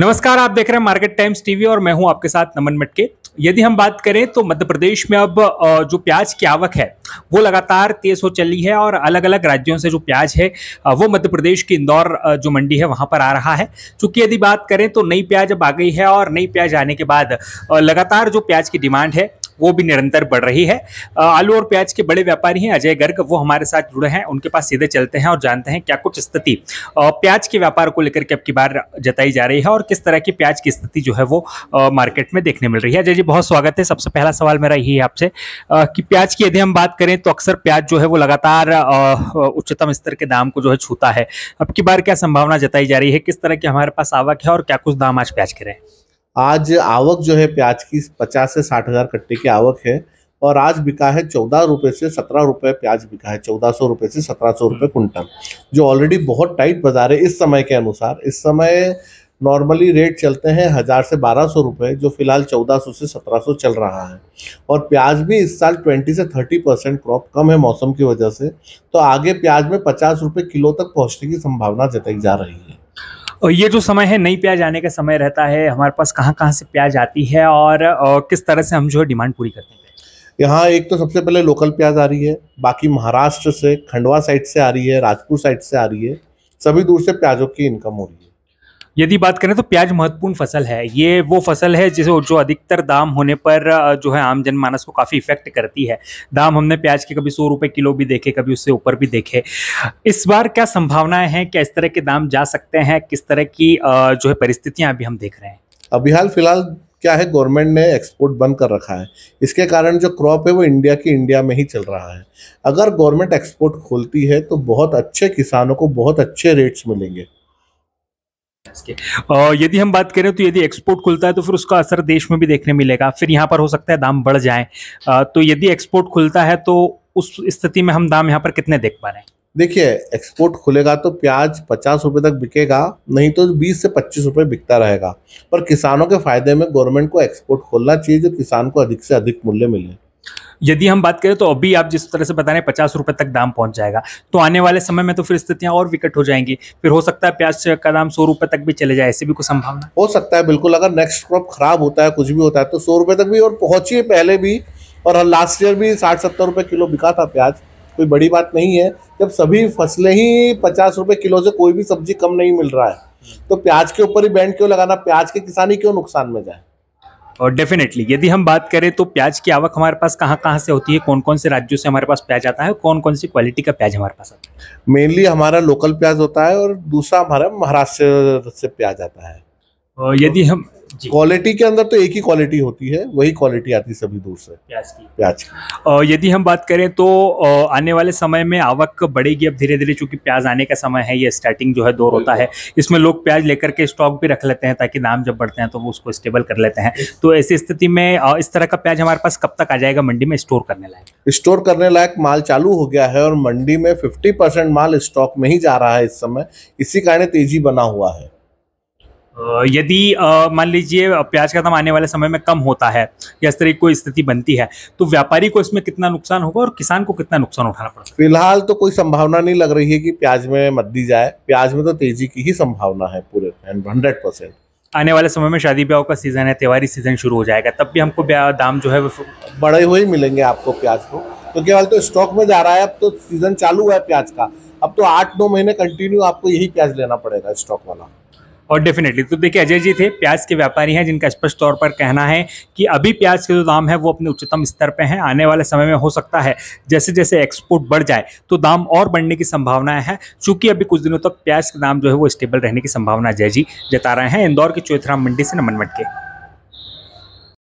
नमस्कार आप देख रहे हैं मार्केट टाइम्स टीवी और मैं हूं आपके साथ नमन मटके यदि हम बात करें तो मध्य प्रदेश में अब जो प्याज की आवक है वो लगातार तेज हो चली है और अलग अलग राज्यों से जो प्याज है वो मध्य प्रदेश की इंदौर जो मंडी है वहां पर आ रहा है चूंकि यदि बात करें तो नई प्याज अब आ गई है और नई प्याज आने के बाद लगातार जो प्याज की डिमांड है वो भी निरंतर बढ़ रही है आलू और प्याज के बड़े व्यापारी हैं अजय गर्ग वो हमारे साथ जुड़े हैं उनके पास सीधे चलते हैं और जानते हैं क्या कुछ स्थिति प्याज के व्यापार को लेकर के अब की बार जताई जा रही है और किस तरह की प्याज की स्थिति जो है वो मार्केट में देखने मिल रही है अजय जी बहुत स्वागत है सबसे पहला सवाल मेरा यही है आपसे कि प्याज की यदि हम बात करें तो अक्सर प्याज जो है वो लगातार उच्चतम स्तर के दाम को जो है छूता है अब की बार क्या संभावना जताई जा रही है किस तरह की हमारे पास आवक है और क्या कुछ दाम आज प्याज के रहे हैं आज आवक जो है प्याज की पचास से साठ हज़ार कट्टे की आवक है और आज बिका है चौदह रुपये से सत्रह रुपये प्याज बिका है चौदह सौ रुपये से सत्रह सौ रुपये कुंटल जो ऑलरेडी बहुत टाइट बाजार है इस समय के अनुसार इस समय नॉर्मली रेट चलते हैं हज़ार से बारह सौ रुपये जो फिलहाल चौदह सौ से सत्रह सौ चल रहा है और प्याज भी इस साल ट्वेंटी से थर्टी परसेंट क्रॉप कम है मौसम की वजह से तो आगे प्याज में पचास रुपये किलो तक पहुंचने की संभावना जताई जा रही है और ये जो समय है नई प्याज आने का समय रहता है हमारे पास कहाँ कहाँ से प्याज आती है और, किस तरह से हम जो है डिमांड पूरी करते हैं यहाँ एक तो सबसे पहले लोकल प्याज आ रही है बाकी महाराष्ट्र से खंडवा साइड से आ रही है राजपुर साइड से आ रही है सभी दूर से प्याजों की इनकम हो रही है यदि बात करें तो प्याज महत्वपूर्ण फसल है ये वो फसल है जिसे जो अधिकतर दाम होने पर जो है आम जनमानस को काफ़ी इफेक्ट करती है दाम हमने प्याज के कभी सौ रुपए किलो भी देखे कभी उससे ऊपर भी देखे इस बार क्या संभावनाएं हैं क्या इस तरह के दाम जा सकते हैं किस तरह की जो है परिस्थितियाँ अभी हम देख रहे हैं अभी हाल फिलहाल क्या है गवर्नमेंट ने एक्सपोर्ट बंद कर रखा है इसके कारण जो क्रॉप है वो इंडिया की इंडिया में ही चल रहा है अगर गवर्नमेंट एक्सपोर्ट खोलती है तो बहुत अच्छे किसानों को बहुत अच्छे रेट्स मिलेंगे और यदि हम बात करें तो यदि एक्सपोर्ट खुलता है तो फिर उसका असर देश में भी देखने मिलेगा फिर यहाँ पर हो सकता है दाम बढ़ जाए तो यदि एक्सपोर्ट खुलता है तो उस स्थिति में हम दाम यहाँ पर कितने देख पा रहे हैं देखिए एक्सपोर्ट खुलेगा तो प्याज पचास रुपये तक बिकेगा नहीं तो बीस से पच्चीस रुपये बिकता रहेगा पर किसानों के फायदे में गवर्नमेंट को एक्सपोर्ट खोलना चाहिए जो किसान को अधिक से अधिक मूल्य मिले यदि हम बात करें तो अभी आप जिस तरह से बता रहे हैं पचास रुपये तक दाम पहुंच जाएगा तो आने वाले समय में तो फिर स्थितियां और विकट हो जाएंगी फिर हो सकता है प्याज का दाम सौ रुपए तक भी चले जाए ऐसी भी कोई संभावना हो सकता है बिल्कुल अगर नेक्स्ट क्रॉप खराब होता है कुछ भी होता है तो सौ रुपए तक भी और पहुंचिए पहले भी और लास्ट ईयर भी साठ सत्तर रुपए किलो बिका था प्याज कोई बड़ी बात नहीं है जब सभी फसलें ही पचास रुपए किलो से कोई भी सब्जी कम नहीं मिल रहा है तो प्याज के ऊपर ही बैंड क्यों लगाना प्याज के किसान ही क्यों नुकसान में जाए और डेफिनेटली यदि हम बात करें तो प्याज की आवक हमारे पास कहाँ कहाँ से होती है कौन कौन से राज्यों से हमारे पास प्याज आता है कौन कौन सी क्वालिटी का प्याज हमारे पास आता है मेनली हमारा लोकल प्याज होता है और दूसरा हमारा महाराष्ट्र से प्याज आता है यदि तो हम क्वालिटी के अंदर तो एक ही क्वालिटी होती है वही क्वालिटी आती है सभी दूर से प्याज की प्याज की यदि हम बात करें तो आने वाले समय में आवक बढ़ेगी अब धीरे धीरे चूंकि प्याज आने का समय है ये स्टार्टिंग जो है दौर होता है इसमें लोग प्याज लेकर के स्टॉक भी रख लेते हैं ताकि दाम जब बढ़ते हैं तो वो उसको स्टेबल कर लेते हैं तो ऐसी स्थिति में इस तरह का प्याज हमारे पास कब तक आ जाएगा मंडी में स्टोर करने लायक स्टोर करने लायक माल चालू हो गया है और मंडी में फिफ्टी माल स्टॉक में ही जा रहा है इस समय इसी कारण तेजी बना हुआ है यदि मान लीजिए प्याज का दाम आने वाले समय में कम होता है या इस तरह की कोई स्थिति बनती है तो व्यापारी को इसमें कितना नुकसान होगा और किसान को कितना नुकसान उठाना पड़ेगा फिलहाल तो कोई संभावना नहीं लग रही है कि प्याज में मद्दी जाए प्याज में तो तेजी की ही संभावना है पूरे हंड्रेड परसेंट आने वाले समय में शादी ब्याह का सीजन है त्योहारी सीजन शुरू हो जाएगा तब भी हमको दाम जो है बड़े हुए ही मिलेंगे आपको प्याज को क्योंकि तो, तो स्टॉक में जा रहा है अब तो सीजन चालू हुआ है प्याज का अब तो आठ नौ महीने कंटिन्यू आपको यही प्याज लेना पड़ेगा स्टॉक वाला और डेफिनेटली तो देखिए अजय जी थे प्याज के व्यापारी हैं जिनका स्पष्ट तौर पर कहना है कि अभी प्याज के जो दाम है वो अपने उच्चतम स्तर पर हैं आने वाले समय में हो सकता है जैसे जैसे एक्सपोर्ट बढ़ जाए तो दाम और बढ़ने की संभावनाएं हैं चूंकि अभी कुछ दिनों तक प्याज के दाम जो है वो स्टेबल रहने की संभावना अजय जी जता रहे हैं इंदौर के चौथरा मंडी से नमन मटके